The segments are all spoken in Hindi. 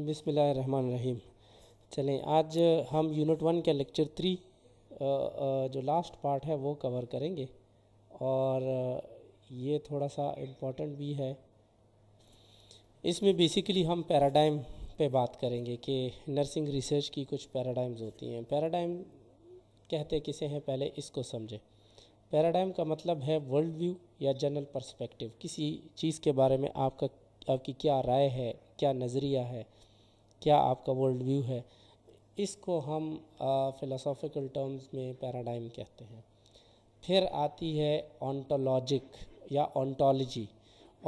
रहीम चलें आज हम यूनिट वन के लेक्चर थ्री जो लास्ट पार्ट है वो कवर करेंगे और ये थोड़ा सा इम्पोर्टेंट भी है इसमें बेसिकली हम पैराडाइम पे बात करेंगे कि नर्सिंग रिसर्च की कुछ पैराडाइम्स होती हैं पैराडाइम कहते किसे हैं पहले इसको समझें पैराडाइम का मतलब है वर्ल्ड व्यू या जनरल पर्सपेक्टिव किसी चीज़ के बारे में आपका आपकी क्या राय है क्या नज़रिया है क्या आपका वर्ल्ड व्यू है इसको हम फिलोसॉफिकल टर्म्स में पैराडाइम कहते हैं फिर आती है ऑन्टोलॉजिक या ऑन्टोलॉजी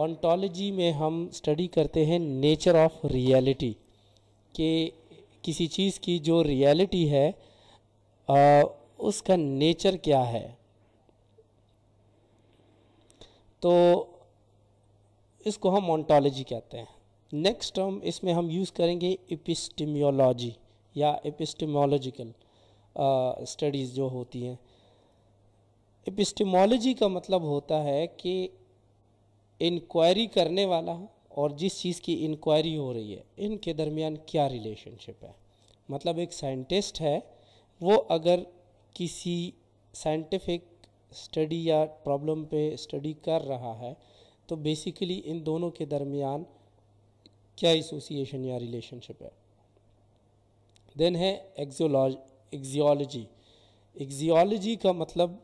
ऑन्टोलॉजी में हम स्टडी करते हैं नेचर ऑफ रियलिटी कि किसी चीज़ की जो रियलिटी है आ, उसका नेचर क्या है तो इसको हम ऑन्टोलॉजी कहते हैं नेक्स्ट टर्म इसमें हम यूज़ करेंगे एपिस्टिमियोलॉजी या एपिस्टिमोलॉजिकल स्टडीज़ uh, जो होती हैं एपिस्टिमोलॉजी का मतलब होता है कि इंक्वायरी करने वाला और जिस चीज़ की इंक्वायरी हो रही है इनके दरमियान क्या रिलेशनशिप है मतलब एक साइंटिस्ट है वो अगर किसी साइंटिफिक स्टडी या प्रॉब्लम पे स्टडी कर रहा है तो बेसिकली इन दोनों के दरमियान क्या एसोसिएशन या रिलेशनशिप है देन है एक्जोलॉज एक्जियोलॉजी एक्जियोलॉजी का मतलब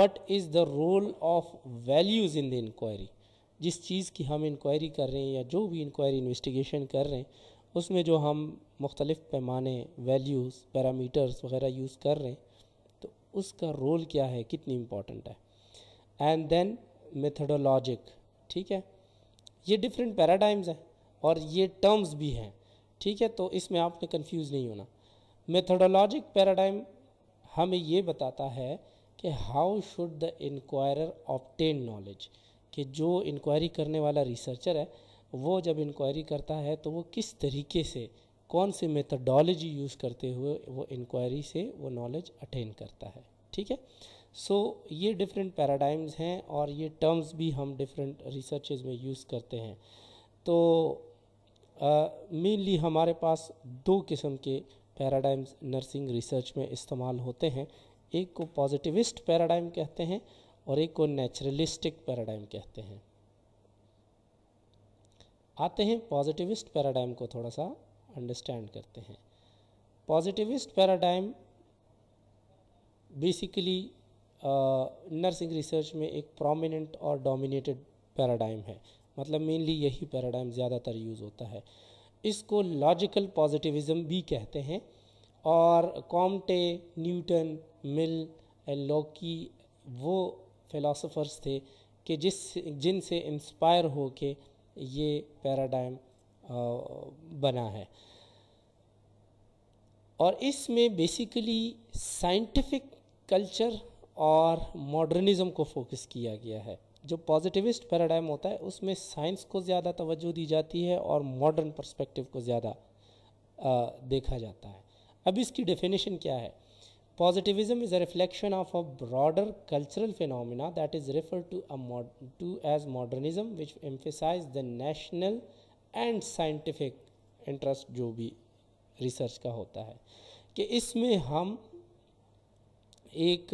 what is the role of values in the inquiry जिस चीज़ की हम इंक्वायरी कर रहे हैं या जो भी इंक्वायरी इन्वेस्टिगेशन कर रहे हैं उसमें जो हम मुख्तलिफ़ पैमाने वैल्यूज़ पैरामीटर्स वगैरह यूज़ कर रहे हैं तो उसका रोल क्या है कितनी इम्पॉर्टेंट है एंड देन मेथडोलॉजिक ठीक है ये डिफरेंट पैराडाइम्स हैं और ये टर्म्स भी हैं ठीक है तो इसमें आपने कंफ्यूज नहीं होना मेथडोलॉजिक पैराडाइम हमें ये बताता है कि how should the inquirer obtain knowledge कि जो इंक्वायरी करने वाला रिसर्चर है वो जब इंक्वायरी करता है तो वो किस तरीके से कौन से मेथडोलॉजी यूज़ करते हुए वो इंक्वायरी से वो नॉलेज अटेन करता है ठीक है सो so, ये डिफरेंट पैराडाइम्स हैं और ये टर्म्स भी हम डिफरेंट रिसर्चेज में यूज़ करते हैं तो मेनली uh, हमारे पास दो किस्म के पैराडाइम्स नर्सिंग रिसर्च में इस्तेमाल होते हैं एक को पॉजिटिविस्ट पैराडाइम कहते हैं और एक को नेचुरलिस्टिक पैराडाइम कहते हैं आते हैं पॉजिटिविस्ट पैराडाइम को थोड़ा सा अंडरस्टैंड करते हैं positivist paradigm basically nursing research में एक प्रोमिनेंट और डोमिनेटेड पैराडाइम है मतलब मेनली यही पैराडाइम ज़्यादातर यूज़ होता है इसको लॉजिकल पॉजिटिविज़म भी कहते हैं और कॉमटे न्यूटन मिल लॉकी वो फिलोसोफर्स थे कि जिस जिनसे इंस्पायर हो के ये पैराडाइम बना है और इसमें बेसिकली साइंटिफिक कल्चर और मॉडर्निज़म को फोकस किया गया है जो पॉजिटिविस्ट पैराडाइम होता है उसमें साइंस को ज़्यादा तवज्जो दी जाती है और मॉडर्न पर्सपेक्टिव को ज़्यादा देखा जाता है अब इसकी डेफिनेशन क्या है positivism is a reflection of a broader cultural phenomena that is refer to a to as modernism which emphasize the national and scientific interest जो भी रिसर्च का होता है कि इसमें हम एक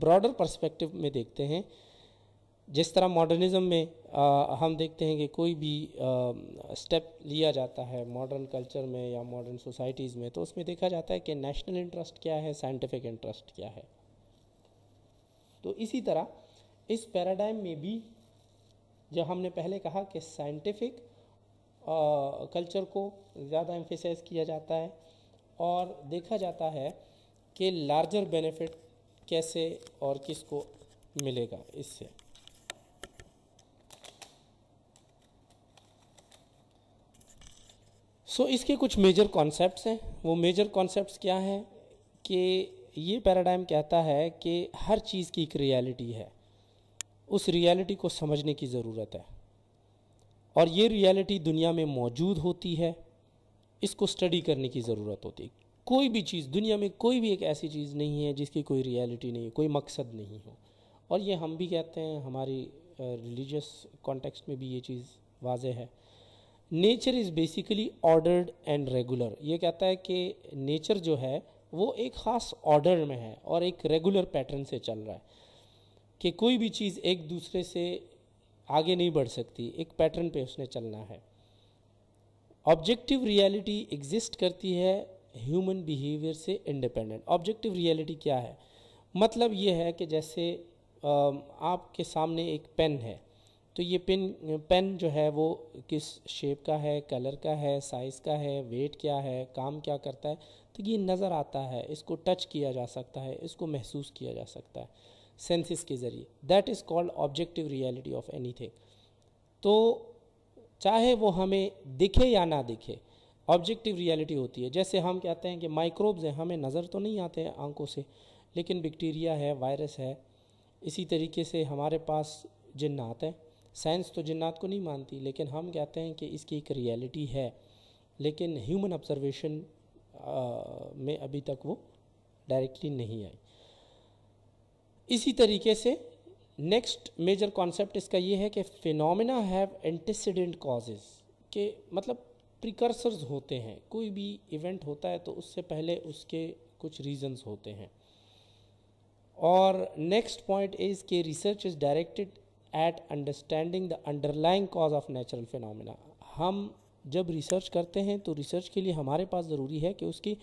ब्रॉडर पर्सपेक्टिव में देखते हैं जिस तरह मॉडर्निज्म में आ, हम देखते हैं कि कोई भी स्टेप लिया जाता है मॉडर्न कल्चर में या मॉडर्न सोसाइटीज़ में तो उसमें देखा जाता है कि नेशनल इंटरेस्ट क्या है साइंटिफिक इंटरेस्ट क्या है तो इसी तरह इस पैराडाइम में भी जब हमने पहले कहा कि साइंटिफिक कल्चर को ज़्यादा एम्फेसाइज किया जाता है और देखा जाता है कि लार्जर बेनिफिट कैसे और किसको मिलेगा इससे सो so, इसके कुछ मेजर कॉन्सेप्ट्स हैं वो मेजर कॉन्सेप्ट्स क्या हैं कि ये पैराडाइम कहता है कि हर चीज़ की एक रियलिटी है उस रियलिटी को समझने की ज़रूरत है और ये रियलिटी दुनिया में मौजूद होती है इसको स्टडी करने की ज़रूरत होती है कोई भी चीज़ दुनिया में कोई भी एक ऐसी चीज़ नहीं है जिसकी कोई रियलिटी नहीं है कोई मकसद नहीं हो और ये हम भी कहते हैं हमारी रिलीजियस कॉन्टेक्स्ट में भी ये चीज़ वाज है nature is basically ordered and regular ये कहता है कि नेचर जो है वो एक ख़ास ऑर्डर में है और एक रेगुलर पैटर्न से चल रहा है कि कोई भी चीज़ एक दूसरे से आगे नहीं बढ़ सकती एक पैटर्न पे उसने चलना है ऑब्जेक्टिव रियलिटी एग्जिस्ट करती है ह्यूमन बिहेवियर से इंडिपेंडेंट ऑब्जेक्टिव रियलिटी क्या है मतलब ये है कि जैसे आपके सामने एक पेन है तो ये पेन पेन जो है वो किस शेप का है कलर का है साइज़ का है वेट क्या है काम क्या करता है तो ये नज़र आता है इसको टच किया जा सकता है इसको महसूस किया जा सकता है सेंसेस के ज़रिए that is called objective reality of anything तो चाहे वो हमें दिखे या ना दिखे ऑब्जेक्टिव रियलिटी होती है जैसे हम कहते हैं कि माइक्रोब्स हैं हमें नज़र तो नहीं आते हैं आंखों से लेकिन बैक्टीरिया है वायरस है इसी तरीके से हमारे पास जिन्नात हैं साइंस तो जिन्नात को नहीं मानती लेकिन हम कहते हैं कि इसकी एक रियलिटी है लेकिन ह्यूमन ऑब्जर्वेशन में अभी तक वो डायरेक्टली नहीं आई इसी तरीके से नेक्स्ट मेजर कॉन्सेप्ट इसका ये है कि फिनोमिना हैव एंटीसीडेंट कॉजेज़ के मतलब प्रिकर्सर्स होते हैं कोई भी इवेंट होता है तो उससे पहले उसके कुछ रीजंस होते हैं और नेक्स्ट पॉइंट इज के research is directed at understanding the underlying cause of natural phenomena हम जब रिसर्च करते हैं तो रिसर्च के लिए हमारे पास ज़रूरी है कि उसकी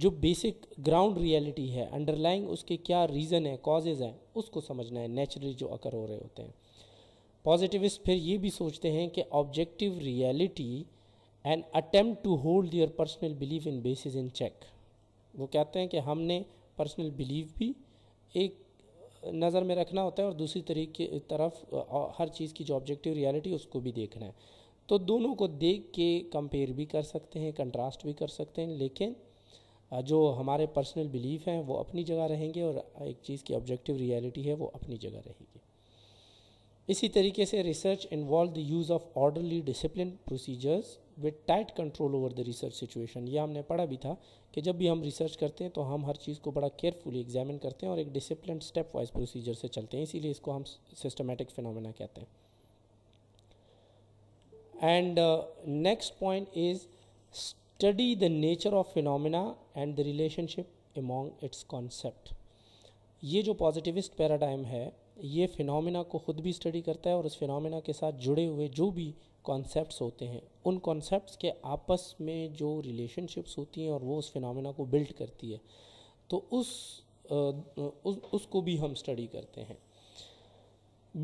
जो बेसिक ग्राउंड रियलिटी है अंडरलाइंग उसके क्या रीज़न है कॉजेज़ हैं उसको समझना है नेचुरली जो अकर हो रहे होते हैं पॉजिटिविस्ट फिर ये भी सोचते हैं कि objective reality and attempt to hold your personal belief in basis in check वो कहते हैं कि हमने पर्सनल बिलीव भी एक नज़र में रखना होता है और दूसरी तरीके तरफ हर चीज़ की जो ऑब्जेक्टिव रियलिटी उसको भी देखना है तो दोनों को देख के कंपेयर भी कर सकते हैं कंट्रास्ट भी कर सकते हैं लेकिन जो हमारे पर्सनल बिलीफ हैं वो अपनी जगह रहेंगे और एक चीज़ की ऑब्जेक्टिव रियलिटी है वो अपनी जगह रहेगी इसी तरीके से research involve the use of orderly discipline procedures with tight control over the research situation ये हमने पढ़ा भी था कि जब भी हम रिसर्च करते हैं तो हम हर चीज़ को बड़ा केयरफुली एग्जामिन करते हैं और एक डिसिप्लिन स्टेप वाइज प्रोसीजर से चलते हैं इसीलिए इसको हम सिस्टमेटिक फिनोमेना कहते हैं and next point is study the nature of phenomena and the relationship among its concept ये जो पॉजिटिविस्ट पैराडाइम है ये फिनोमिना को खुद भी स्टडी करता है और उस फिनोमिना के साथ जुड़े हुए जो भी कॉन्सेप्ट्स होते हैं उन कॉन्सेप्ट्स के आपस में जो रिलेशनशिप्स होती हैं और वो उस फिनमिना को बिल्ड करती है तो उस उस उसको भी हम स्टडी करते हैं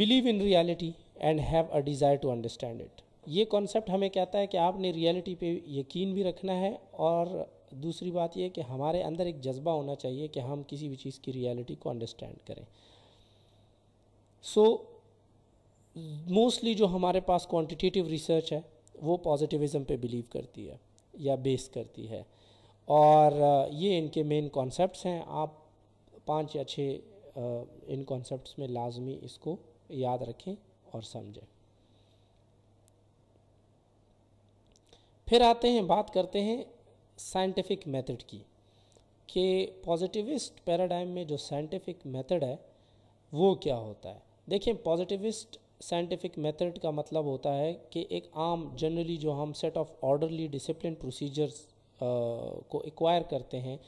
believe in reality and have a desire to understand it ये कॉन्सेप्ट हमें कहता है कि आपने रियलिटी पे यकीन भी रखना है और दूसरी बात यह कि हमारे अंदर एक जज्बा होना चाहिए कि हम किसी भी चीज़ की रियलिटी को अंडरस्टैंड करें सो so, मोस्टली जो हमारे पास क्वांटिटेटिव रिसर्च है वो पॉजिटिविज़म पे बिलीव करती है या बेस करती है और ये इनके मेन कॉन्सेप्ट्स हैं आप पांच या छः इन कॉन्सेप्ट्स में लाजमी इसको याद रखें और समझें फिर आते हैं बात करते हैं साइंटिफिक मेथड की कि पॉजिटिविस्ट पैराडाइम में जो साइंटिफिक मेथड है वो क्या होता है देखिए पॉजिटिविस्ट साइंटिफिक मेथड का मतलब होता है कि एक आम जनरली जो हम set of orderly discipline procedures को एक्वायर करते हैं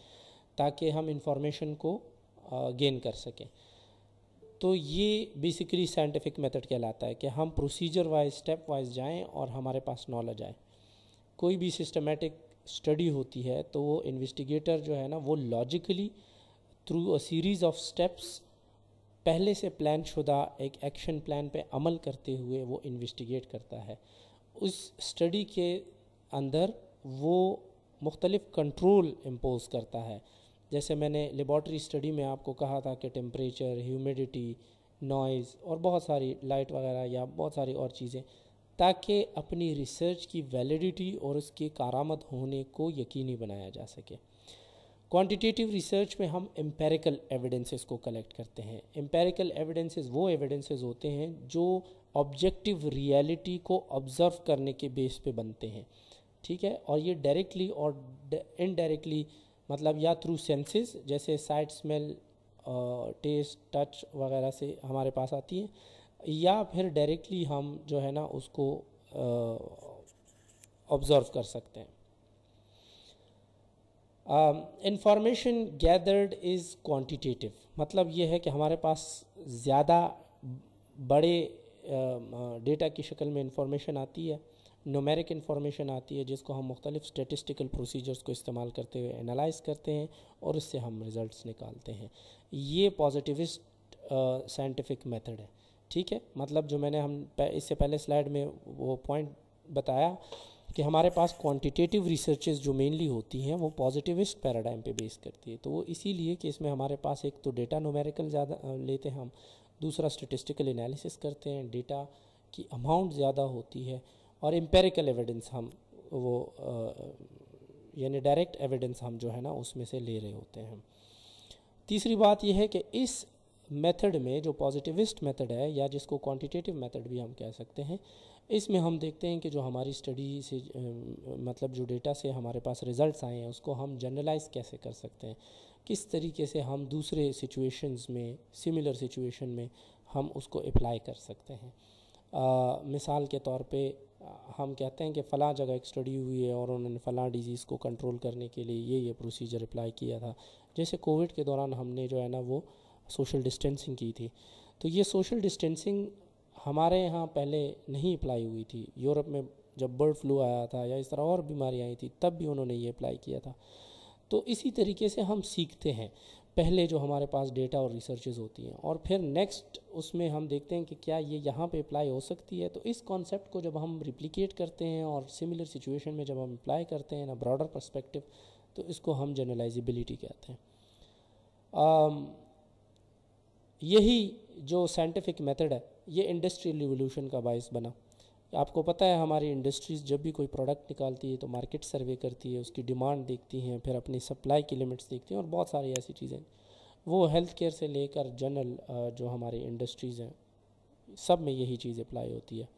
ताकि हम इंफॉर्मेशन को गेन कर सकें तो ये बेसिकली साइंटिफिक मेथड कहलाता है कि हम प्रोसीजर वाइज स्टेप वाइज जाएं और हमारे पास नॉलेज आए कोई भी सिस्टमेटिक स्टडी होती है तो वो इन्वेस्टिगेटर जो है ना वो logically through a series of steps पहले से प्लान शुदा एक एक्शन प्लान पे अमल करते हुए वो इन्वेस्टिगेट करता है उस स्टडी के अंदर वो मुख्तलिफ़ कंट्रोल इम्पोज करता है जैसे मैंने लेबॉर्टरी स्टडी में आपको कहा था कि टेम्परेचर ह्यूमिडिटी नॉइज़ और बहुत सारी लाइट वगैरह या बहुत सारी और चीज़ें ताकि अपनी रिसर्च की वैलिडिटी और उसके कारामत होने को यकीनी बनाया जा सके क्वांटिटेटिव रिसर्च में हम एम्पेरिकल एविडेंसेस को कलेक्ट करते हैं एम्पेरिकल एविडेंसेस वो एविडेंसेस होते हैं जो ऑब्जेक्टिव रियलिटी को ऑब्जर्व करने के बेस पे बनते हैं ठीक है और ये डायरेक्टली और इनडायरेक्टली मतलब या थ्रू सेंसेस जैसे साइट स्मेल टेस्ट टच वगैरह से हमारे पास आती हैं या फिर डायरेक्टली हम जो है ना उसको ऑब्ज़र्व कर सकते हैं इंफॉर्मेशन गैदर्ड इज़ क्वांटिटेटिव मतलब ये है कि हमारे पास ज़्यादा बड़े डेटा um, uh, की शक्ल में इंफॉर्मेशन आती है नोमेरिक इन्फॉर्मेशन आती है जिसको हम मुख्तलिफ स्टेटिस्टिकल प्रोसीजर्स को इस्तेमाल करते हुए एनालाइज करते हैं और उससे हम रिज़ल्ट निकालते हैं ये पॉजिटिविस्ट साइंटिफिक मेथड है ठीक है मतलब जो मैंने हम इससे पहले स्लाइड में वो पॉइंट बताया कि हमारे पास क्वांटिटेटिव रिसर्चेज जो मेनली होती हैं वो पॉजिटिविस्ट पैराडाइम पे बेस करती है तो वो इसीलिए कि इसमें हमारे पास एक तो डेटा नोमेरिकल ज़्यादा लेते हैं हम दूसरा स्टेटिस्टिकल एनालिसिस करते हैं डेटा की अमाउंट ज़्यादा होती है और एम्पेरिकल एविडेंस हम वो यानी डायरेक्ट एविडेंस हम जो है ना उसमें से ले रहे होते हैं तीसरी बात यह है कि इस मेथड में जो पॉजिटिविस्ट मेथड है या जिसको क्वांटिटेटिव मेथड भी हम कह सकते हैं इसमें हम देखते हैं कि जो हमारी स्टडी से मतलब जो डेटा से हमारे पास रिज़ल्ट आए हैं उसको हम जनरलाइज़ कैसे कर सकते हैं किस तरीके से हम दूसरे सिचुएशंस में सिमिलर सिचुएशन में हम उसको अप्लाई कर सकते हैं आ, मिसाल के तौर पे हम कहते हैं कि फ़लाँ जगह एक स्टडी हुई है और उन्होंने फ़लाँ डिज़ीज़ को कंट्रोल करने के लिए ये ये प्रोसीजर अप्लाई किया था जैसे कोविड के दौरान हमने जो है ना वो सोशल डिस्टेंसिंग की थी तो ये सोशल डिस्टेंसिंग हमारे यहाँ पहले नहीं अप्लाई हुई थी यूरोप में जब बर्ड फ्लू आया था या इस तरह और बीमारी आई थी तब भी उन्होंने ये अप्लाई किया था तो इसी तरीके से हम सीखते हैं पहले जो हमारे पास डेटा और रिसर्चेज होती हैं और फिर नेक्स्ट उसमें हम देखते हैं कि क्या ये यहाँ पे अप्लाई हो सकती है तो इस कॉन्सेप्ट को जब हम रिप्लिकेट करते हैं और सिमिलर सिचुएशन में जब हम अप्लाई करते हैं ना ब्रॉडर परस्पेक्टिव तो इसको हम जनरलाइजिबिलिटी कहते हैं यही जो साइंटिफिक मेथड है ये इंडस्ट्रियल रिवोल्यूशन का बायस बना आपको पता है हमारी इंडस्ट्रीज़ जब भी कोई प्रोडक्ट निकालती है तो मार्केट सर्वे करती है उसकी डिमांड देखती हैं फिर अपनी सप्लाई की लिमिट्स देखती हैं और बहुत सारी ऐसी चीज़ें वो हेल्थ केयर से लेकर जनरल जो हमारी इंडस्ट्रीज़ हैं सब में यही चीज़ अप्लाई होती है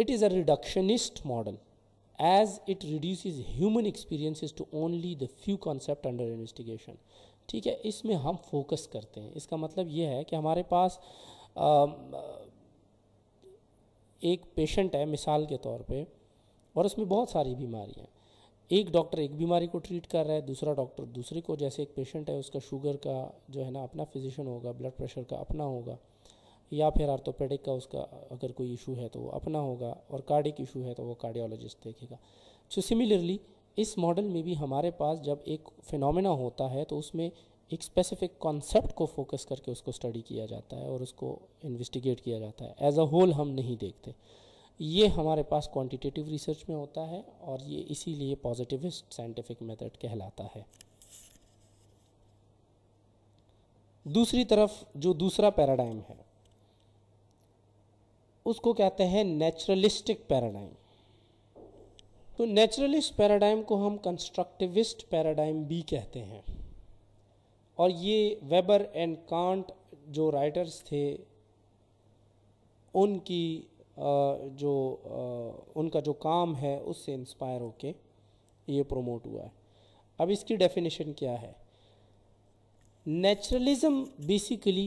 it is a reductionist model as it reduce human experiences to only the few concept under investigation ठीक है इसमें हम फोकस करते हैं इसका मतलब ये है कि हमारे पास एक पेशेंट है मिसाल के तौर पे और उसमें बहुत सारी बीमारियाँ एक डॉक्टर एक बीमारी को ट्रीट कर रहा है दूसरा डॉक्टर दूसरे को जैसे एक पेशेंट है उसका शुगर का जो है ना अपना फिजिशियन होगा ब्लड प्रेशर का अपना होगा या फिर आर्थोपेडिक का उसका अगर कोई इशू है तो वो अपना होगा और कार्डिक इशू है तो वो कार्डियोलॉजिस्ट देखेगा सो सिमिलरली इस मॉडल में भी हमारे पास जब एक फिनोमेना होता है तो उसमें एक स्पेसिफिक कॉन्सेप्ट को फोकस करके उसको स्टडी किया जाता है और उसको इन्वेस्टिगेट किया जाता है एज अ होल हम नहीं देखते ये हमारे पास क्वांटिटेटिव रिसर्च में होता है और ये इसीलिए पॉजिटिविस्ट साइंटिफिक मेथड कहलाता है दूसरी तरफ जो दूसरा पैराडाइम है उसको कहते हैं नेचुरलिस्टिक पैराडाइम तो नेचुरलिस्ट पैराडाइम को हम कंस्ट्रक्टिविस्ट पैराडाइम भी कहते हैं और ये वेबर एंड कांट जो राइटर्स थे उनकी जो उनका जो काम है उससे इंस्पायर होके ये प्रमोट हुआ है अब इसकी डेफिनेशन क्या है naturalism basically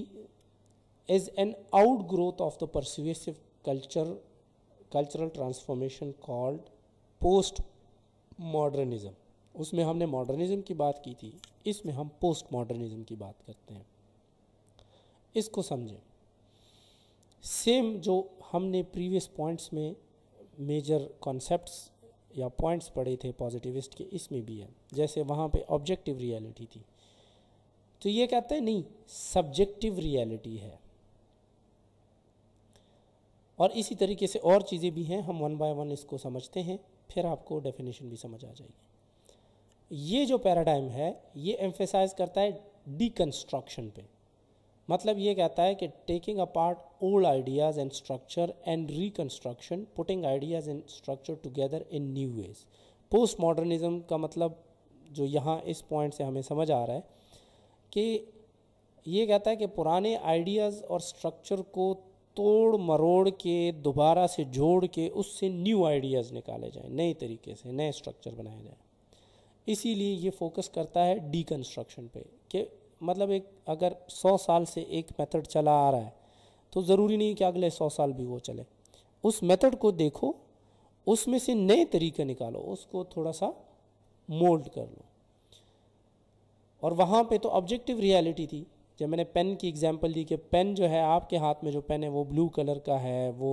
is an outgrowth of the pervasive culture cultural transformation called post modernism उसमें हमने मॉडर्निज़म की बात की थी इसमें हम पोस्ट मॉडर्निज़्म की बात करते हैं इसको समझें सेम जो हमने प्रीवियस पॉइंट्स में मेजर कॉन्सेप्ट्स या पॉइंट्स पढ़े थे पॉजिटिविस्ट के इसमें भी है जैसे वहाँ पे ऑब्जेक्टिव रियलिटी थी तो ये कहते हैं नहीं सब्जेक्टिव रियलिटी है और इसी तरीके से और चीज़ें भी हैं हम वन बाय वन इसको समझते हैं फिर आपको डेफिनेशन भी समझ आ जाएगी ये जो पैराडाइम है ये एम्फेसाइज करता है डिकन्स्ट्रक्शन पे मतलब ये कहता है कि taking apart old ideas and structure and reconstruction putting ideas and structure together in new ways post modernism का मतलब जो यहाँ इस पॉइंट से हमें समझ आ रहा है कि ये कहता है कि पुराने आइडियाज़ और स्ट्रक्चर को तोड़ मरोड़ के दोबारा से जोड़ के उससे न्यू आइडियाज़ निकाले जाएँ नए तरीके से नए स्ट्रक्चर बनाए जाए इसीलिए ये फोकस करता है डीकंस्ट्रक्शन पे कि मतलब एक अगर सौ साल से एक मेथड चला आ रहा है तो ज़रूरी नहीं कि अगले सौ साल भी वो चले उस मेथड को देखो उसमें से नए तरीके निकालो उसको थोड़ा सा मोल्ड कर लो और वहाँ पे तो ऑब्जेक्टिव रियलिटी थी जब मैंने पेन की एग्जांपल दी कि पेन जो है आपके हाथ में जो पेन है वो ब्लू कलर का है वो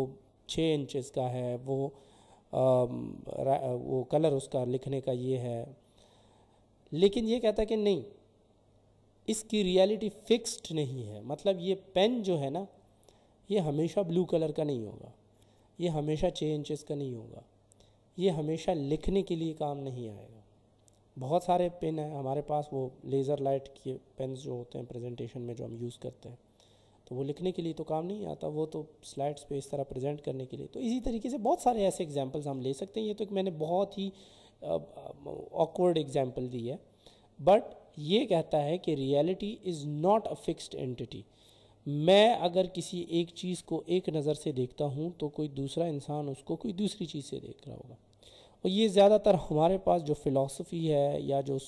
छः इंचज़ का है वो आ, वो कलर उसका लिखने का ये है लेकिन ये कहता है कि नहीं इसकी रियलिटी फिक्स्ड नहीं है मतलब ये पेन जो है ना ये हमेशा ब्लू कलर का नहीं होगा ये हमेशा छः इंचज़ का नहीं होगा ये हमेशा लिखने के लिए काम नहीं आएगा बहुत सारे पेन हैं हमारे पास वो लेज़र लाइट के पेन जो होते हैं प्रेजेंटेशन में जो हम यूज़ करते हैं तो वो लिखने के लिए तो काम नहीं आता वो तो स्लाइड्स पे इस तरह प्रेजेंट करने के लिए तो इसी तरीके से बहुत सारे ऐसे एग्जांपल्स हम ले सकते हैं ये तो एक मैंने बहुत ही ऑकवर्ड एग्जाम्पल दी है बट ये कहता है कि reality is not a fixed entity मैं अगर किसी एक चीज़ को एक नज़र से देखता हूँ तो कोई दूसरा इंसान उसको कोई दूसरी चीज़ से देख रहा होगा और ये ज़्यादातर हमारे पास जो फ़िलासफ़ी है या जो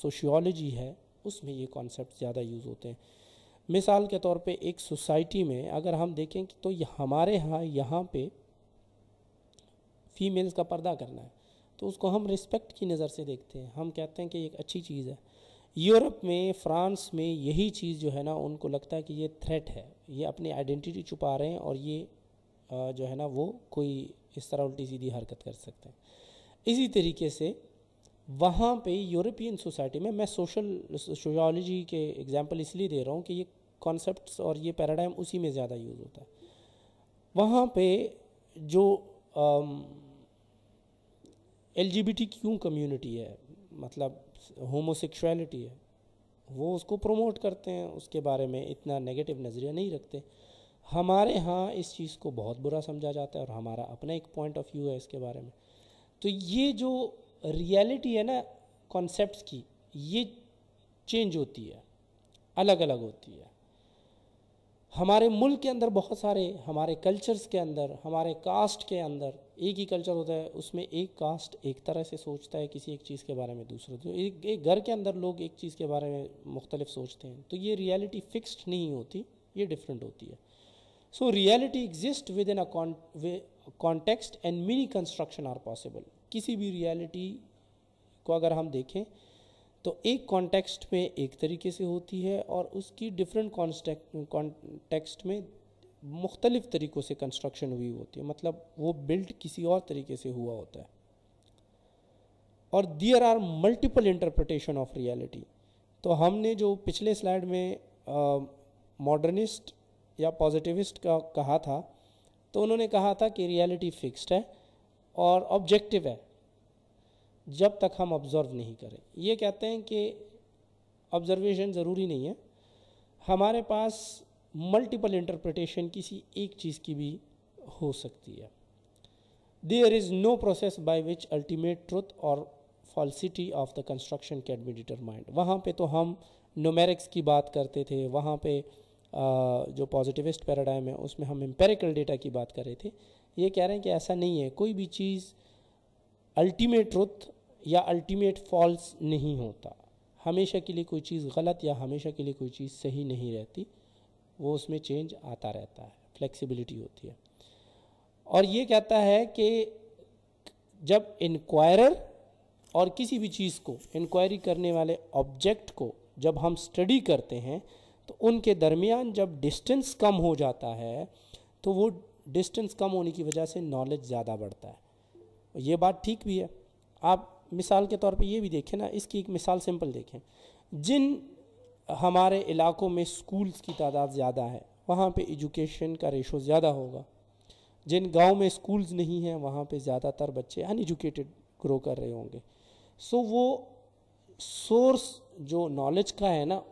सोशियोलॉजी है उसमें ये कॉन्सेप्ट ज़्यादा यूज़ होते हैं मिसाल के तौर पे एक सोसाइटी में अगर हम देखें कि तो हमारे यहाँ यहाँ पे फीमेल्स का पर्दा करना है तो उसको हम रिस्पेक्ट की नज़र से देखते हैं हम कहते हैं कि एक अच्छी चीज़ है यूरोप में फ्रांस में यही चीज़ जो है ना उनको लगता है कि ये थ्रेट है ये अपनी आइडेंटिटी छुपा रहे हैं और ये जो है ना वो कोई इस तरह उल्टी सीधी हरकत कर सकते हैं इसी तरीके से वहाँ पे यूरोपियन सोसाइटी में मैं सोशल सोशोलॉजी के एग्जांपल इसलिए दे रहा हूँ कि ये कॉन्सेप्ट्स और ये पैराडाइम उसी में ज़्यादा यूज़ होता है वहाँ पे जो एल क्यों कम्युनिटी है मतलब होमोसेक्सुअलिटी है वो उसको प्रमोट करते हैं उसके बारे में इतना नेगेटिव नज़रिया नहीं रखते हमारे यहाँ इस चीज़ को बहुत बुरा समझा जाता है और हमारा अपना एक पॉइंट ऑफ व्यू है इसके बारे में तो ये जो रियलिटी है ना कॉन्सेप्ट की ये चेंज होती है अलग अलग होती है हमारे मुल्क के अंदर बहुत सारे हमारे कल्चर्स के अंदर हमारे कास्ट के अंदर एक ही कल्चर होता है उसमें एक कास्ट एक तरह से सोचता है किसी एक चीज़ के बारे में दूसरे तो एक एक घर के अंदर लोग एक चीज़ के बारे में मुख्तलिफ सोचते हैं तो ये रियलिटी फिक्स्ड नहीं होती ये डिफरेंट होती है so reality exist within a context and many construction are possible किसी भी रियलिटी को अगर हम देखें तो एक कॉन्टेक्स्ट में एक तरीके से होती है और उसकी डिफरेंट कॉन्टेक्स्ट में मुख्तलिफ तरीक़ों से कंस्ट्रक्शन हुई होती है मतलब वो बिल्ड किसी और तरीके से हुआ होता है और there are multiple interpretation of reality तो हमने जो पिछले स्लाइड में मॉडर्निस्ट या पॉजिटिविस्ट का कहा था तो उन्होंने कहा था कि रियलिटी फिक्स्ड है और ऑब्जेक्टिव है जब तक हम ऑब्ज़र्व नहीं करें ये कहते हैं कि ऑब्ज़र्वेशन ज़रूरी नहीं है हमारे पास मल्टीपल इंटरप्रटेशन किसी एक चीज़ की भी हो सकती है there is no process by which ultimate truth और falsity of the construction can be determined वहाँ पर तो हम नोमेरिक्स की बात करते थे वहाँ पर जो पॉजिटिविस्ट पैराडाइम है उसमें हम एम्पेरिकल डेटा की बात कर रहे थे ये कह रहे हैं कि ऐसा नहीं है कोई भी चीज़ अल्टीमेट ट्रुथ या अल्टीमेट फॉल्स नहीं होता हमेशा के लिए कोई चीज़ गलत या हमेशा के लिए कोई चीज़ सही नहीं रहती वो उसमें चेंज आता रहता है फ्लेक्सिबिलिटी होती है और ये कहता है कि जब इंक्वायरर और किसी भी चीज़ को इंक्वायरी करने वाले ऑब्जेक्ट को जब हम स्टडी करते हैं तो उनके दरमियान जब डिस्टेंस कम हो जाता है तो वो डिस्टेंस कम होने की वजह से नॉलेज ज़्यादा बढ़ता है ये बात ठीक भी है आप मिसाल के तौर पे ये भी देखें ना इसकी एक मिसाल सिंपल देखें जिन हमारे इलाकों में स्कूल्स की तादाद ज़्यादा है वहाँ पे एजुकेशन का रेशो ज़्यादा होगा जिन गांव में स्कूल्स नहीं हैं वहाँ पे ज़्यादातर बच्चे अनएजुकेटेड ग्रो कर रहे होंगे सो वो सोर्स जो नॉलेज का है ना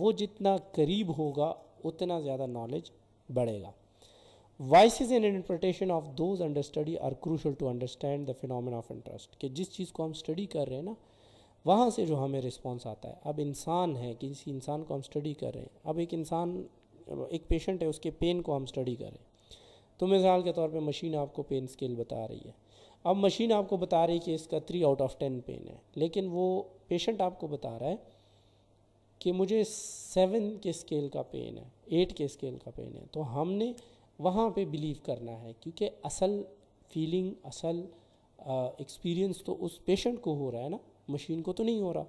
वो जितना करीब होगा उतना ज़्यादा नॉलेज बढ़ेगा voices and interpretation of those under study are crucial to understand the phenomenon of interest कि जिस चीज़ को हम स्टडी कर रहे हैं ना वहाँ से जो हमें रिस्पॉन्स आता है अब इंसान है किसी इंसान को हम स्टडी कर रहे हैं अब एक इंसान एक पेशेंट है उसके पेन को हम स्टडी कर रहे हैं तो मिसाल के तौर पे मशीन आपको पेन स्केल बता रही है अब मशीन आपको बता रही है कि इसका three out of ten pain है लेकिन वो पेशेंट आपको बता रहा है कि मुझे सेवन के स्केल का पेन है एट के स्केल का पेन है तो हमने वहाँ पे बिलीव करना है क्योंकि असल फीलिंग असल एक्सपीरियंस तो उस पेशेंट को हो रहा है ना मशीन को तो नहीं हो रहा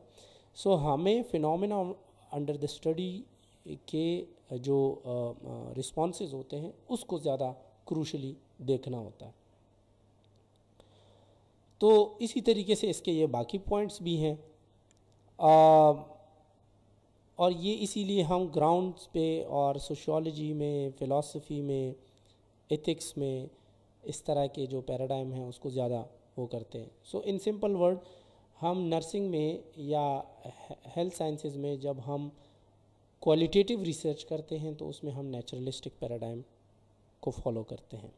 सो so, हमें फिनोमेना अंडर द स्टडी के जो रिस्पॉन्स होते हैं उसको ज़्यादा क्रूशली देखना होता है तो इसी तरीके से इसके ये बाकी पॉइंट्स भी हैं और ये इसीलिए हम ग्राउंड्स पे और सोशोलॉजी में फ़िलासफ़ी में एथिक्स में इस तरह के जो पैराडाइम हैं उसको ज़्यादा वो करते हैं सो इन सिंपल वर्ड हम नर्सिंग में या हेल्थ साइंसेज में जब हम क्वालिटेटिव रिसर्च करते हैं तो उसमें हम नेचुरलिस्टिक पैराडाइम को फॉलो करते हैं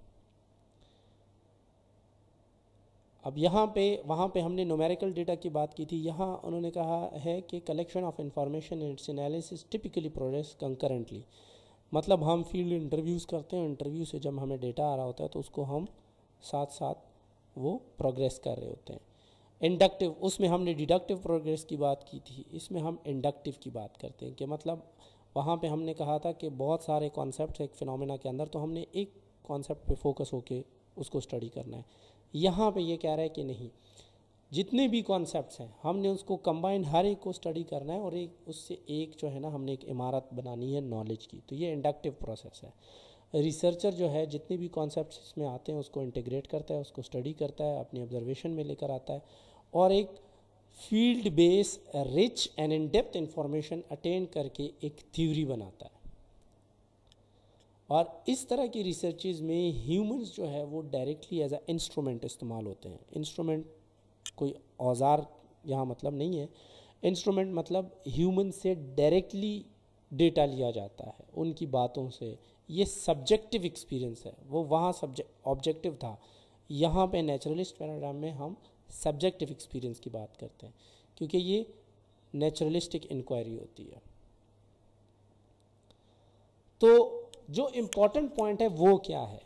अब यहाँ पे वहाँ पे हमने नोमेरिकल डेटा की बात की थी यहाँ उन्होंने कहा है कि collection of information and analysis typically progress concurrently मतलब हम फील्ड इंटरव्यूज़ करते हैं इंटरव्यू से जब हमें डेटा आ रहा होता है तो उसको हम साथ साथ वो प्रोग्रेस कर रहे होते हैं इंडक्टिव उसमें हमने डिडक्टिव प्रोग्रेस की बात की थी इसमें हम इंडक्टिव की बात करते हैं कि मतलब वहाँ पे हमने कहा था कि बहुत सारे कॉन्सेप्ट एक फिनोमेना के अंदर तो हमने एक कॉन्सेप्ट पे फोकस होके उसको स्टडी करना है यहाँ पे ये कह रहा है कि नहीं जितने भी कॉन्सेप्ट्स हैं हमने उसको कंबाइंड हर एक को स्टडी करना है और एक उससे एक जो है ना हमने एक इमारत बनानी है नॉलेज की तो ये इंडक्टिव प्रोसेस है रिसर्चर जो है जितने भी कॉन्सेप्ट इसमें आते हैं उसको इंटीग्रेट करता है उसको स्टडी करता है अपने ऑब्जर्वेशन में लेकर आता है और एक field base rich and in depth information attain करके एक थ्योरी बनाता है और इस तरह की रिसर्चेज में ह्यूमंस जो है वो डायरेक्टली एज अ इंस्ट्रूमेंट इस्तेमाल होते हैं इंस्ट्रूमेंट कोई औजार यहाँ मतलब नहीं है इंस्ट्रूमेंट मतलब ह्यूमन से डायरेक्टली डेटा लिया जाता है उनकी बातों से ये सब्जेक्टिव एक्सपीरियंस है वो वहाँ सब्जेक्ट ऑब्जेक्टिव था यहाँ पे नेचुरलिस्ट पैराडाम में हम सब्जेक्टिव एक्सपीरियंस की बात करते हैं क्योंकि ये नेचुरलिस्टिक इंक्वायरी होती है तो जो इम्पॉर्टेंट पॉइंट है वो क्या है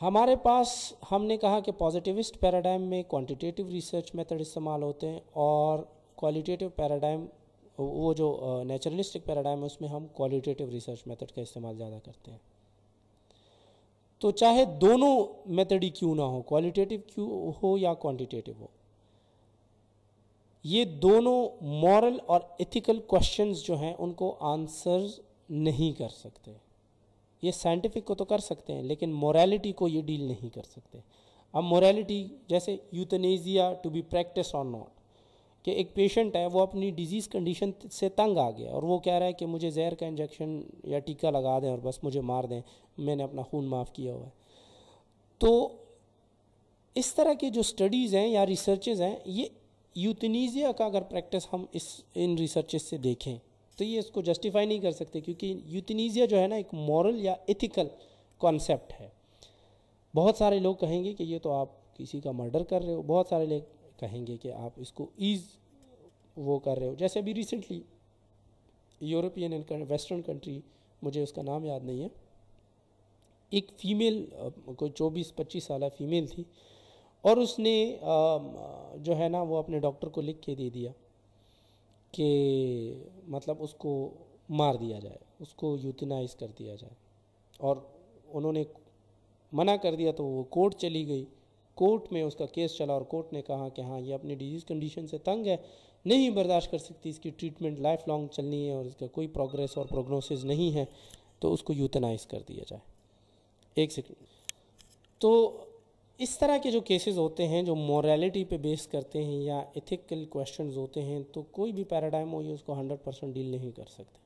हमारे पास हमने कहा कि पॉजिटिविस्ट पैराडाइम में क्वांटिटेटिव रिसर्च मेथड इस्तेमाल होते हैं और क्वालिटेटिव पैराडाइम वो जो नेचुरलिस्टिक पैराडाइम है उसमें हम क्वालिटेटिव रिसर्च मेथड का इस्तेमाल ज़्यादा करते हैं तो चाहे दोनों मेथड ही क्यों ना हो क्वालिटेटिव क्यों हो या क्वांटिटेटिव हो ये दोनों मॉरल और एथिकल क्वेश्चंस जो हैं उनको आंसर्स नहीं कर सकते ये साइंटिफिक को तो कर सकते हैं लेकिन मोरालिटी को ये डील नहीं कर सकते अब मोरालिटी जैसे यूथनेजिया टू बी प्रैक्टिस और नॉट कि एक पेशेंट है वो अपनी डिजीज़ कंडीशन से तंग आ गया और वो कह रहा है कि मुझे जहर का इंजेक्शन या टीका लगा दें और बस मुझे मार दें मैंने अपना खून माफ़ किया हुआ है तो इस तरह के जो स्टडीज़ हैं या रिसर्चेज़ हैं ये यूथनीजिया का अगर प्रैक्टिस हम इस इन रिसर्चेज से देखें तो ये इसको जस्टिफाई नहीं कर सकते क्योंकि यूथनीजिया जो है ना एक मॉरल या एथिकल कॉन्सेप्ट है बहुत सारे लोग कहेंगे कि ये तो आप किसी का मर्डर कर रहे हो बहुत सारे लोग कहेंगे कि आप इसको ईज वो कर रहे हो जैसे अभी recently European and western country मुझे उसका नाम याद नहीं है एक फ़ीमेल कोई चौबीस पच्चीस साल फीमेल थी और उसने जो है ना वो अपने डॉक्टर को लिख के दे दिया कि मतलब उसको मार दिया जाए उसको यूथनाइज कर दिया जाए और उन्होंने मना कर दिया तो वो कोर्ट चली गई कोर्ट में उसका केस चला और कोर्ट ने कहा कि हाँ ये अपनी डिजीज़ कंडीशन से तंग है नहीं बर्दाश्त कर सकती इसकी ट्रीटमेंट लाइफ लॉन्ग चलनी है और इसका कोई प्रोग्रेस और प्रोग्नोसिस नहीं है तो उसको यूथनाइज कर दिया जाए एक सेकेंड तो इस तरह के जो केसेस होते हैं जो मॉरेलीटी पे बेस करते हैं या इथिकल क्वेश्चन होते हैं तो कोई भी पैराडाइम हो ये उसको हंड्रेड परसेंट डील नहीं कर सकते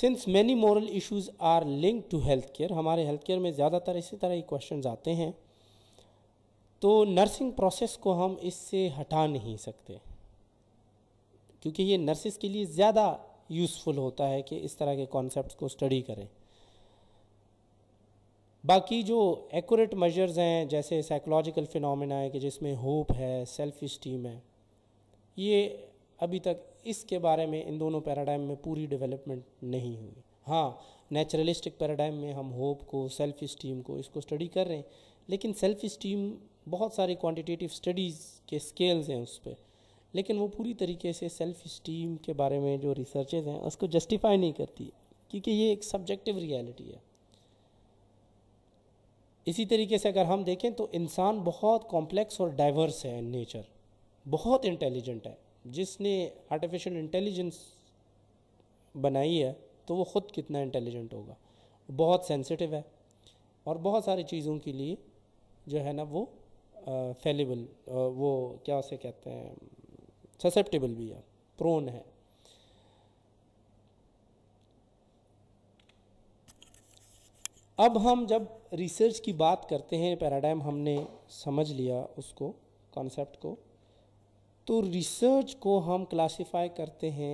since many moral issues are link to health care हमारे हेल्थ केयर में ज़्यादातर इसी तरह के क्वेश्चन आते हैं तो नर्सिंग प्रोसेस को हम इससे हटा नहीं सकते क्योंकि ये नर्सिस के लिए ज़्यादा यूज़फुल होता है कि इस तरह के कॉन्सेप्ट को स्टडी करें बाकी जो एक्यूरेट मेजर्स हैं जैसे साइकोलॉजिकल फिनोमेना है कि जिसमें होप है सेल्फ इस्टीम है ये अभी तक इसके बारे में इन दोनों पैराडाइम में पूरी डेवलपमेंट नहीं हुई हाँ नेचुरलिस्टिक पैराडाइम में हम होप को सेल्फ इस्टीम को इसको स्टडी कर रहे हैं लेकिन सेल्फ इस्टीम बहुत सारे क्वांटिटेटिव स्टडीज़ के स्केल्स हैं उस पर लेकिन वो पूरी तरीके से सेल्फ इस्टीम के बारे में जो रिसर्चेज हैं उसको जस्टिफाई नहीं करती क्योंकि ये एक सब्जेक्टिव रियलिटी है इसी तरीके से अगर हम देखें तो इंसान बहुत कॉम्प्लेक्स और डाइवर्स है नेचर बहुत इंटेलिजेंट है जिसने आर्टिफिशियल इंटेलिजेंस बनाई है तो वो ख़ुद कितना इंटेलिजेंट होगा बहुत सेंसिटिव है और बहुत सारी चीज़ों के लिए जो है ना वो फेलेबल वो क्या उसे कहते हैं ससेप्टेबल भी है प्रोन है अब हम जब रिसर्च की बात करते हैं पैराडाइम हमने समझ लिया उसको कॉन्सेप्ट को तो रिसर्च को हम क्लासिफाई करते हैं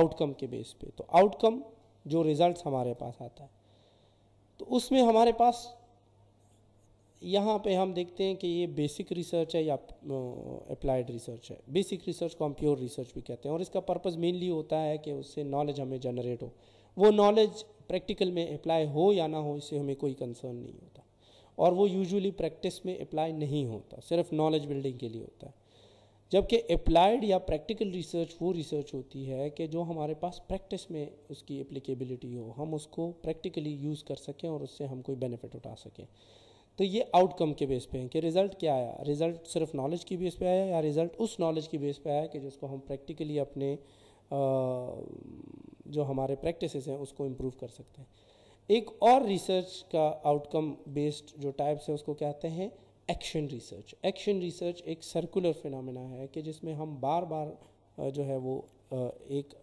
आउटकम के बेस पे तो आउटकम जो रिजल्ट्स हमारे पास आता है तो उसमें हमारे पास यहाँ पे हम देखते हैं कि ये बेसिक रिसर्च है या अप्लाइड रिसर्च है बेसिक रिसर्च को हम प्योर रिसर्च भी कहते हैं और इसका पर्पज़ मेनली होता है कि उससे नॉलेज हमें जनरेट हो वो नॉलेज प्रैक्टिकल में अप्लाई हो या ना हो इससे हमें कोई कंसर्न नहीं होता और वो यूजुअली प्रैक्टिस में अप्लाई नहीं होता सिर्फ नॉलेज बिल्डिंग के लिए होता है जबकि अप्लाइड या प्रैक्टिकल रिसर्च वो रिसर्च होती है कि जो हमारे पास प्रैक्टिस में उसकी एप्लीकेबिलिटी हो हम उसको प्रैक्टिकली यूज़ कर सकें और उससे हम कोई बेनिफिट उठा सकें तो ये आउटकम के बेस पे हैं कि रिज़ल्ट क्या आया रिज़ल्ट सिर्फ नॉलेज की बेस पे आया या रिज़ल्ट उस नॉलेज की बेस पे आया कि जिसको हम प्रैक्टिकली अपने आ, जो हमारे प्रैक्टिसेस हैं उसको इम्प्रूव कर सकते हैं एक और रिसर्च का आउटकम बेस्ड जो टाइप्स हैं उसको कहते हैं एक्शन रिसर्च एक्शन रिसर्च एक सर्कुलर फिनमिना है कि जिसमें हम बार बार जो है वो एक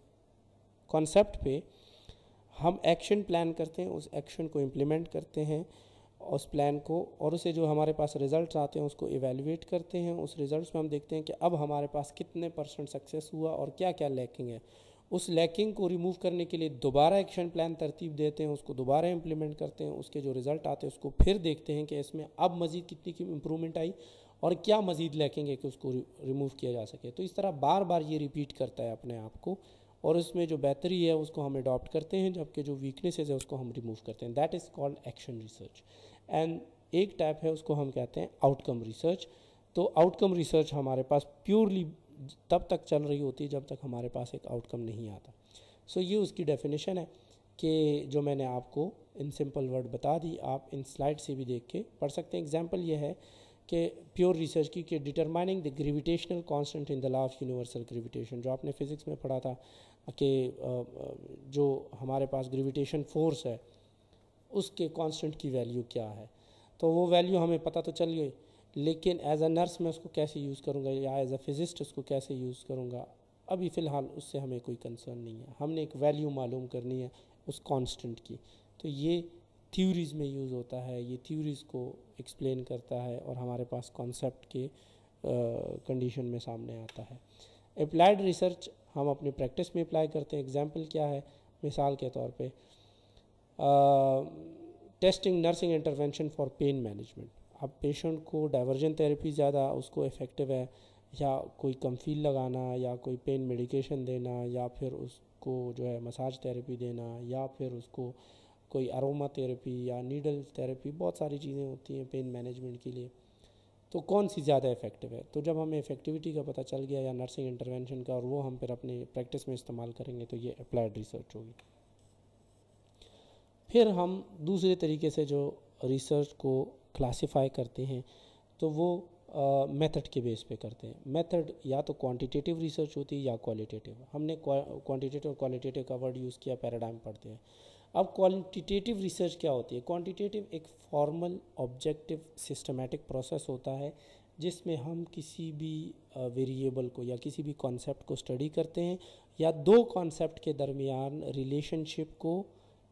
कॉन्सेप्ट पे हम एक्शन प्लान करते हैं उस एक्शन को इम्प्लीमेंट करते हैं उस प्लान को और उसे जो हमारे पास रिजल्ट्स आते हैं उसको इवेलुएट करते हैं उस रिजल्ट्स में हम देखते हैं कि अब हमारे पास कितने परसेंट सक्सेस हुआ और क्या क्या लैकिंग है उस लैकिंग को रिमूव करने के लिए दोबारा एक्शन प्लान तरतीब देते हैं उसको दोबारा इम्प्लीमेंट करते हैं उसके जो रिज़ल्ट आते हैं उसको फिर देखते हैं कि इसमें अब मज़ीद कितनी की इम्प्रूवमेंट आई और क्या मज़ीद लैकिंग है कि उसको रिमूव किया जा सके तो इस तरह बार बार ये रिपीट करता है अपने आप को और उसमें जो बेहतरी है उसको हम अडॉप्ट करते हैं जबकि जो वीकनेसेज है उसको हम रिमूव करते हैं that is called action research and एक टाइप है उसको हम कहते हैं आउटकम रिसर्च तो आउटकम रिसर्च हमारे पास प्योरली तब तक चल रही होती है जब तक हमारे पास एक आउटकम नहीं आता सो so, ये उसकी डेफिनेशन है कि जो मैंने आपको इन सिंपल वर्ड बता दी आप इन स्लाइड से भी देख के पढ़ सकते हैं एग्जाम्पल ये है कि प्योर रिसर्च की कि determining the gravitational constant in the law of universal gravitation जो आपने फिज़िक्स में पढ़ा था कि जो हमारे पास ग्रेविटेशन फोर्स है उसके कांस्टेंट की वैल्यू क्या है तो वो वैल्यू हमें पता तो चल गई लेकिन एज अ नर्स मैं उसको कैसे यूज़ करूँगा या एज अ फिजिस्ट उसको कैसे यूज़ करूँगा अभी फ़िलहाल उससे हमें कोई कंसर्न नहीं है हमने एक वैल्यू मालूम करनी है उस कांस्टेंट की तो ये थ्यूरीज़ में यूज़ होता है ये थ्यूरीज़ को एक्सप्लेन करता है और हमारे पास कॉन्सेप्ट के कंडीशन में सामने आता है अप्लाइड रिसर्च हम अपने प्रैक्टिस में अप्लाई करते हैं एग्जाम्पल क्या है मिसाल के तौर पर testing nursing intervention for pain management अब पेशेंट को डाइवर्जन थेरेपी ज़्यादा उसको इफ़ेक्टिव है या कोई कम्फील लगाना या कोई पेन मेडिकेशन देना या फिर उसको जो है मसाज थेरेपी देना या फिर उसको कोई अरोमा थेरेपी या नीडल थेरेपी बहुत सारी चीज़ें होती हैं पेन मैनेजमेंट के लिए तो कौन सी ज़्यादा इफ़ेक्टिव है तो जब हमें इफ़ेक्टिविटी का पता चल गया या नर्सिंग इंटरवेंशन का और वो हम फिर अपने प्रैक्टिस में इस्तेमाल करेंगे तो ये अप्लाइड रिसर्च होगी फिर हम दूसरे तरीके से जो रिसर्च को क्लासीफाई करते हैं तो वो मेथड के बेस पे करते हैं मेथड या तो क्वांटिटेटिव रिसर्च होती है या क्वालिटेटिव हमने क्वांटिटेटिव और क्वालिटेटिव का वर्ड यूज़ किया पैराडाइम पढ़ते हैं अब क्वांटिटेटिव रिसर्च क्या होती है क्वांटिटेटिव एक फॉर्मल ऑब्जेक्टिव सिस्टमेटिक प्रोसेस होता है जिसमें हम किसी भी वेरिएबल को या किसी भी कॉन्सेप्ट को स्टडी करते हैं या दो कॉन्सेप्ट के दरमियान रिलेशनशिप को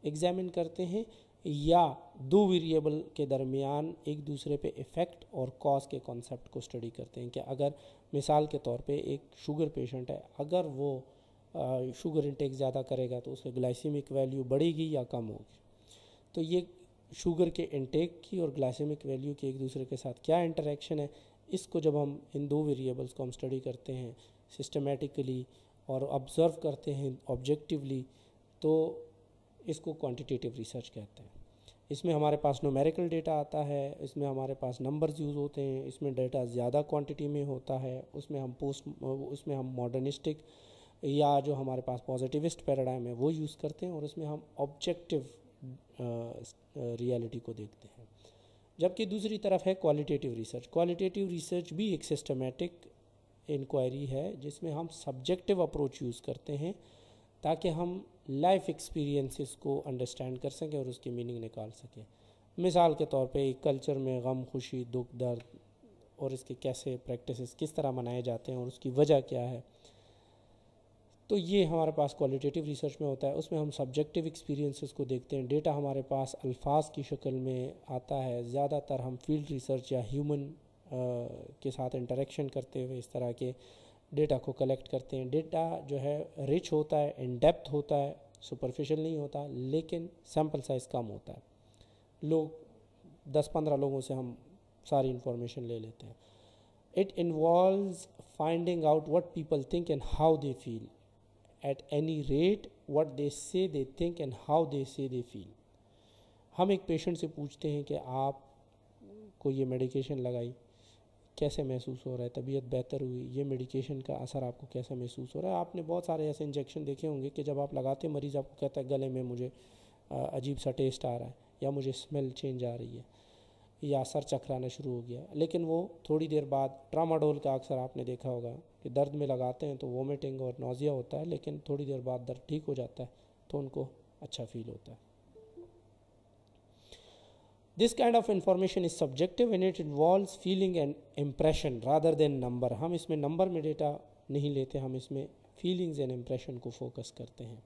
एग्जामिन करते हैं या दो वेरिएबल के दरमियान एक दूसरे पे इफ़ेक्ट और कॉज के कॉन्सेप्ट को स्टडी करते हैं कि अगर मिसाल के तौर पे एक शुगर पेशेंट है अगर वो शुगर इंटेक ज़्यादा करेगा तो उसके ग्लाइसेमिक वैल्यू बढ़ेगी या कम होगी तो ये शुगर के इंटेक की और ग्लाइसेमिक वैल्यू की एक दूसरे के साथ क्या इंटरेक्शन है इसको जब हम इन दो वेरिएबल्स को हम स्टडी करते हैं सिस्टमेटिकली और ऑब्ज़र्व करते हैं ऑब्जेक्टिवली तो इसको क्वांटिटेटिव रिसर्च कहते हैं इसमें हमारे पास नोमेरिकल डेटा आता है इसमें हमारे पास नंबर्स यूज़ होते हैं इसमें डेटा ज़्यादा क्वांटिटी में होता है उसमें हम पोस्ट उसमें हम मॉडर्निस्टिक या जो हमारे पास पॉजिटिविस्ट पैराडाइम है वो यूज़ करते हैं और इसमें हम ऑब्जेक्टिव रियलिटी को देखते हैं जबकि दूसरी तरफ है क्वालिटेटिव रिसर्च क्वालिटेटिव रिसर्च भी एक सिस्टमेटिक इंक्वायरी है जिसमें हम सब्जेक्टिव अप्रोच यूज़ करते हैं ताकि हम लाइफ एक्सपीरियंसेस को अंडरस्टैंड कर सकें और उसकी मीनिंग निकाल सकें मिसाल के तौर पे एक कल्चर में गम खुशी दुख दर्द और इसके कैसे प्रैक्टिसेस किस तरह मनाए जाते हैं और उसकी वजह क्या है तो ये हमारे पास क्वालिटेटिव रिसर्च में होता है उसमें हम सब्जेक्टिव एक्सपीरियंसेस को देखते हैं डेटा हमारे पास अल्फाज की शक्ल में आता है ज़्यादातर हम फील्ड रिसर्च या ह्यूमन के साथ इंटरेक्शन करते हुए इस तरह के डेटा को कलेक्ट करते हैं डेटा जो है रिच होता है इन डेप्थ होता है सुपरफिशियल नहीं होता लेकिन सैम्पल साइज़ कम होता है लोग 10-15 लोगों से हम सारी इंफॉर्मेशन ले लेते हैं it involve finding out what people think and how they feel at any rate what they say they think and how they say they feel हम एक पेशेंट से पूछते हैं कि आप को ये मेडिकेशन लगाई कैसे महसूस हो रहा है तबीयत बेहतर हुई ये मेडिकेशन का असर आपको कैसा महसूस हो रहा है आपने बहुत सारे ऐसे इंजेक्शन देखे होंगे कि जब आप लगाते मरीज़ आपको कहता है गले में मुझे अजीब सा टेस्ट आ रहा है या मुझे स्मेल चेंज आ रही है या सर चकराना शुरू हो गया लेकिन वो थोड़ी देर बाद ट्रामाडोल का अक्सर आपने देखा होगा कि दर्द में लगाते हैं तो वोमिटिंग और नोज़िया होता है लेकिन थोड़ी देर बाद दर्द ठीक हो जाता है तो उनको अच्छा फील होता है this kind of information is subjective and it involve feeling and impression rather than number हम इसमें नंबर में डेटा नहीं लेते हम इसमें फीलिंग्स एंड इम्प्रेशन को फोकस करते हैं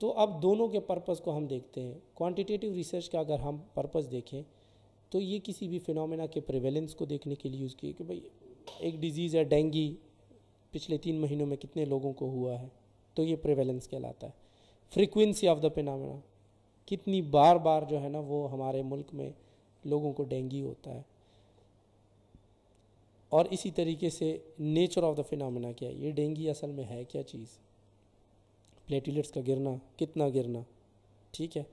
तो अब दोनों के पर्पज़ को हम देखते हैं क्वांटिटेटिव रिसर्च का अगर हम पर्पज़ देखें तो ये किसी भी फिनोमेना के प्रिवेलेंस को देखने के लिए यूज़ किए कि भाई एक डिज़ीज़ है डेंगी पिछले तीन महीनों में कितने लोगों को हुआ है तो ये प्रिवेलेंस कहलाता है फ्रीक्वेंसी ऑफ द फिनोमेना कितनी बार बार जो है ना वो हमारे मुल्क में लोगों को डेंगी होता है और इसी तरीके से नेचर ऑफ द फिनमिना क्या है ये डेंगी असल में है क्या चीज़ प्लेटिलेट्स का गिरना कितना गिरना ठीक है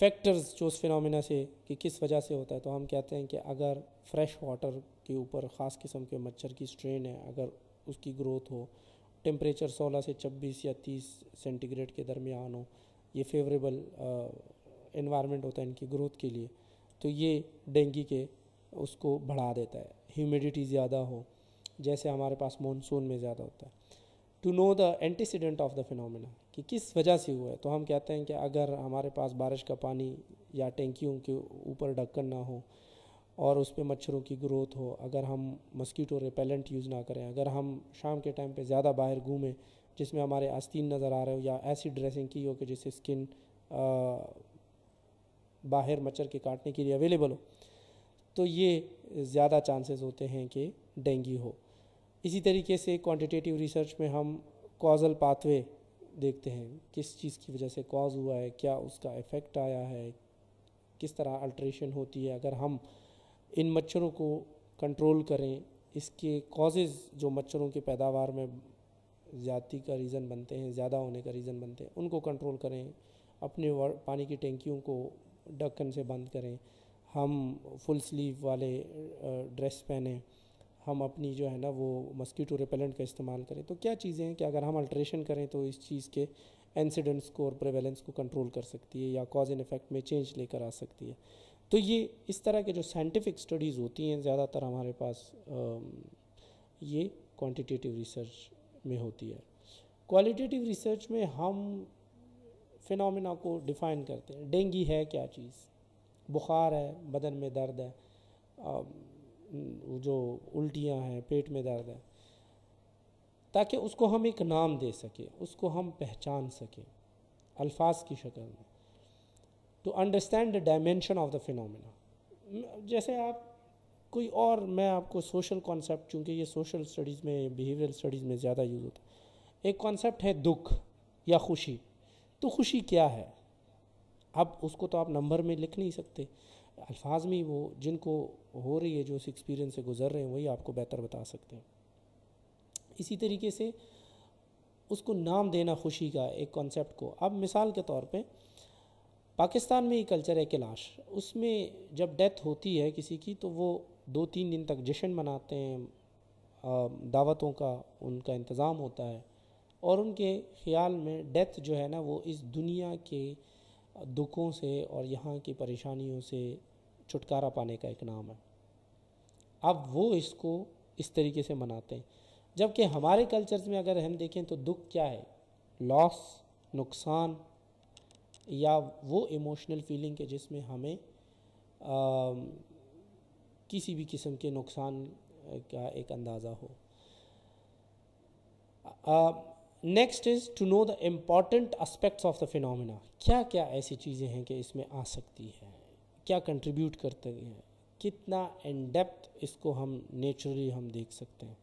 फैक्टर्स जो उस फिनमिना से कि किस वजह से होता है तो हम कहते हैं कि अगर फ्रेश वाटर के ऊपर ख़ास किस्म के मच्छर की स्ट्रेन है अगर उसकी ग्रोथ हो टेम्परेचर 16 से 26 या 30 सेंटीग्रेड के दरमियान हो ये फेवरेबल इन्वायरमेंट uh, होता है इनकी ग्रोथ के लिए तो ये डेंगी के उसको बढ़ा देता है ह्यूमिडिटी ज़्यादा हो जैसे हमारे पास मानसून में ज़्यादा होता है to know the antecedent of the phenomena कि किस वजह से हुआ है तो हम कहते हैं कि अगर हमारे पास बारिश का पानी या टेंकियों के ऊपर ढक्कन ना हो और उस पर मच्छरों की ग्रोथ हो अगर हम मस्कीटो रिपेलेंट यूज़ ना करें अगर हम शाम के टाइम पे ज़्यादा बाहर घूमें जिसमें हमारे आस्तीन नज़र आ रहे हो या ऐसी ड्रेसिंग की हो कि जिससे स्किन बाहर मच्छर के काटने के लिए अवेलेबल हो तो ये ज़्यादा चांसेस होते हैं कि डेंगू हो इसी तरीके से क्वांटिटेटिव रिसर्च में हम कॉजल पाथवे देखते हैं किस चीज़ की वजह से कॉज हुआ है क्या उसका इफ़ेक्ट आया है किस तरह अल्ट्रेशन होती है अगर हम इन मच्छरों को कंट्रोल करें इसके कॉजेज़ जो मच्छरों के पैदावार में ज़्यादा का रीज़न बनते हैं ज़्यादा होने का रीज़न बनते हैं उनको कंट्रोल करें अपने पानी की टेंकियों को ढक्कन से बंद करें हम फुल स्लीव वाले ड्रेस पहने हम अपनी जो है ना वो मस्कीटो रिपेलेंट का इस्तेमाल करें तो क्या चीज़ें हैं कि अगर हम अल्ट्रेशन करें तो इस चीज़ के इंसिडेंट्स को और प्रेवेलेंस को कंट्रोल कर सकती है या कॉज एंड इफेक्ट में चेंज लेकर आ सकती है तो ये इस तरह के जो साइंटिफिक स्टडीज़ होती हैं ज़्यादातर हमारे पास ये क्वांटिटेटिव रिसर्च में होती है क्वालिटेटिव रिसर्च में हम फिनोमेना को डिफ़ाइन करते हैं डेंगी है क्या चीज़ बुखार है बदन में दर्द है जो उल्टियाँ हैं पेट में दर्द है ताकि उसको हम एक नाम दे सकें उसको हम पहचान सकें अल्फाज की शक्ल में to understand the dimension of the phenomena जैसे आप कोई और मैं आपको सोशल कॉन्सेप्ट चूँकि ये सोशल स्टडीज़ में बिहेवियरल स्टडीज़ में ज़्यादा यूज़ होता है एक कॉन्सेप्ट है दुख या खुशी तो खुशी क्या है अब उसको तो आप नंबर में लिख नहीं सकते अल्फाज में वो जिनको हो रही है जो उस एक्सपीरियंस से गुजर रहे हैं वही आपको बेहतर बता सकते हैं इसी तरीके से उसको नाम देना खुशी का एक कॉन्सेप्ट को अब मिसाल के तौर पे पाकिस्तान में ही कल्चर है कैलाश उसमें जब डेथ होती है किसी की तो वो दो तीन दिन तक जश्न मनाते हैं दावतों का उनका इंतज़ाम होता है और उनके ख़्याल में डेथ जो है ना वो इस दुनिया के दुखों से और यहाँ की परेशानियों से छुटकारा पाने का एक नाम है अब वो इसको इस तरीके से मनाते हैं जबकि हमारे कल्चर्स में अगर हम देखें तो दुख क्या है लॉस नुकसान या वो इमोशनल फीलिंग के जिसमें हमें आ, किसी भी किस्म के नुकसान का एक अंदाज़ा हो next is to know the important aspects of the phenomena क्या क्या ऐसी चीज़ें हैं कि इसमें आ सकती हैं क्या कंट्रीब्यूट करते हैं कितना इन डेप्थ इसको हम नेचुरली हम देख सकते हैं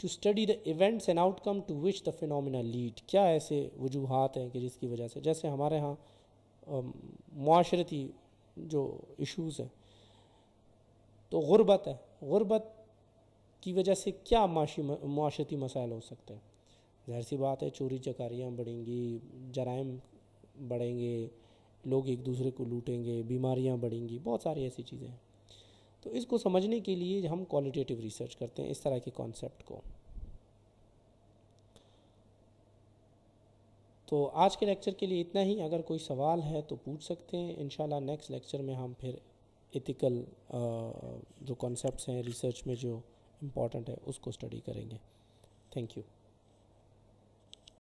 to study the events and outcome to which the phenomena lead क्या ऐसे वजूहत हैं कि जिसकी वजह से जैसे हमारे यहाँ माशरती जो इशूज़ हैं तो ग़ुरबत है ग़ुरबत की वजह से क्या माशी माशती मसाइल हो सकते हैं ज़हर सी बात है चोरी चकारियाँ बढ़ेंगी जराइम बढ़ेंगे लोग एक दूसरे को लूटेंगे बीमारियाँ बढ़ेंगी बहुत सारी ऐसी चीज़ें हैं तो इसको समझने के लिए हम क्वालिटेटिव रिसर्च करते हैं इस तरह के कॉन्सेप्ट को तो आज के लेक्चर के लिए इतना ही अगर कोई सवाल है तो पूछ सकते हैं इन नेक्स्ट लेक्चर में हम फिर एथिकल uh, जो कॉन्सेप्ट्स हैं रिसर्च में जो इम्पोर्टेंट है उसको स्टडी करेंगे थैंक यू